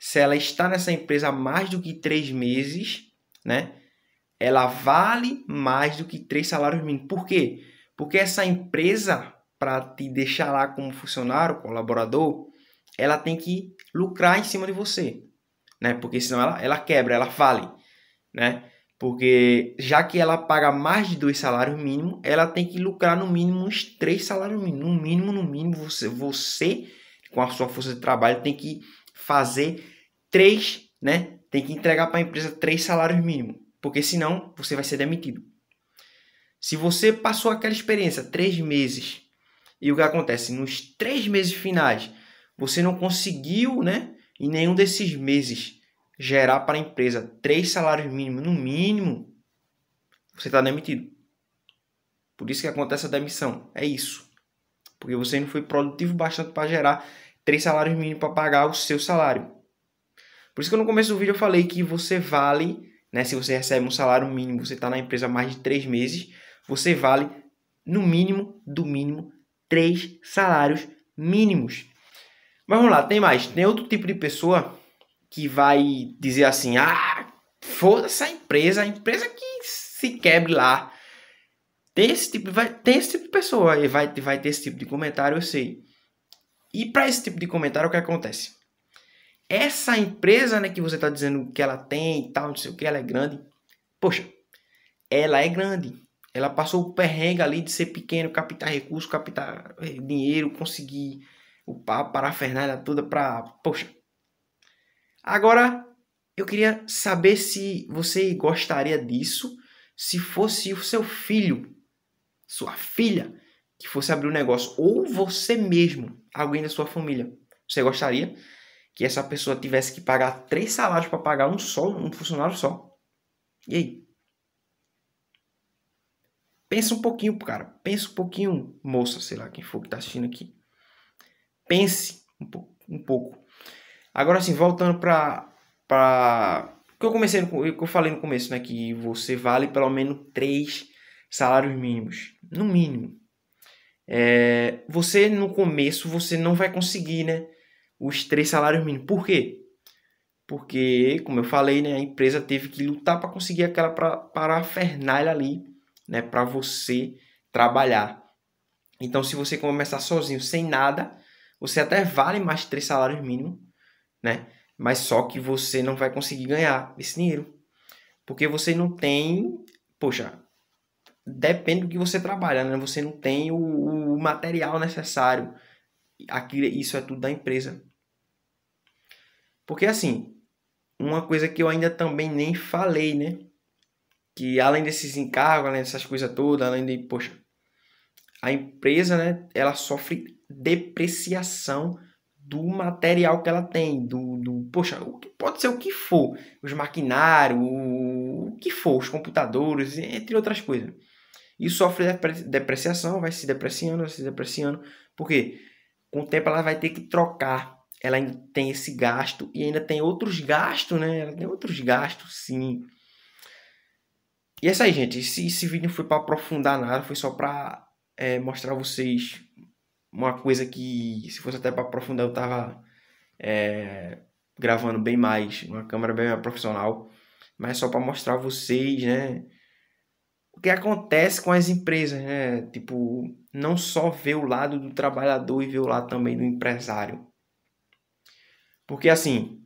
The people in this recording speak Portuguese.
se ela está nessa empresa há mais do que três meses, né? Ela vale mais do que três salários mínimos. Por quê? Porque essa empresa, para te deixar lá como funcionário, colaborador, ela tem que lucrar em cima de você, né? Porque senão ela, ela quebra, ela fale, né? Porque já que ela paga mais de dois salários mínimos, ela tem que lucrar no mínimo uns três salários mínimos. No mínimo, no mínimo, você, você com a sua força de trabalho, tem que fazer três, né? Tem que entregar para a empresa três salários mínimos, porque senão você vai ser demitido. Se você passou aquela experiência três meses e o que acontece nos três meses finais, você não conseguiu, né? Em nenhum desses meses gerar para a empresa três salários mínimos no mínimo, você está demitido. Por isso que acontece a demissão. É isso. Porque você não foi produtivo bastante para gerar três salários mínimos para pagar o seu salário. Por isso que no começo do vídeo eu falei que você vale, né? Se você recebe um salário mínimo, você está na empresa há mais de três meses, você vale no mínimo, do mínimo, três salários mínimos. Mas vamos lá, tem mais. Tem outro tipo de pessoa que vai dizer assim: ah, foda essa empresa, a empresa que se quebre lá. Tem esse tipo, vai, tem esse tipo de pessoa e vai, vai ter esse tipo de comentário, eu sei. E para esse tipo de comentário, o que acontece? essa empresa né, que você está dizendo que ela tem e tal, não sei o que, ela é grande. Poxa, ela é grande. Ela passou o perrengue ali de ser pequeno, captar recurso, captar eh, dinheiro, conseguir o parafernália toda para. Poxa. Agora, eu queria saber se você gostaria disso se fosse o seu filho, sua filha, que fosse abrir um negócio, ou você mesmo, alguém da sua família. Você gostaria? que essa pessoa tivesse que pagar três salários para pagar um só, um funcionário só. E aí? Pensa um pouquinho, cara. Pensa um pouquinho, moça, sei lá quem for que está assistindo aqui. Pense um, um pouco. Agora sim, voltando para para que eu comecei, que eu falei no começo, né, que você vale pelo menos três salários mínimos, no mínimo. É, você no começo você não vai conseguir, né? os três salários mínimos. Por quê? Porque, como eu falei, né, a empresa teve que lutar para conseguir aquela parafernália ali, né, para você trabalhar. Então, se você começar sozinho, sem nada, você até vale mais três salários mínimos, né? Mas só que você não vai conseguir ganhar esse dinheiro. Porque você não tem, poxa, depende do que você trabalha, né? Você não tem o, o material necessário. Aqui, isso é tudo da empresa. Porque assim, uma coisa que eu ainda também nem falei, né? Que além desses encargos, além dessas coisas todas, além de, poxa, a empresa, né, ela sofre depreciação do material que ela tem, do, do poxa, pode ser o que for, os maquinários, o que for, os computadores, entre outras coisas. Isso sofre depreciação, vai se depreciando, vai se depreciando, porque com o tempo ela vai ter que trocar ela tem esse gasto e ainda tem outros gastos, né? Ela tem outros gastos, sim. E é isso aí, gente. Esse, esse vídeo não foi para aprofundar nada, foi só para é, mostrar a vocês uma coisa que, se fosse até para aprofundar, eu tava é, gravando bem mais, uma câmera bem mais profissional, mas é só para mostrar a vocês, né? O que acontece com as empresas, né? Tipo, não só ver o lado do trabalhador e ver o lado também do empresário porque assim,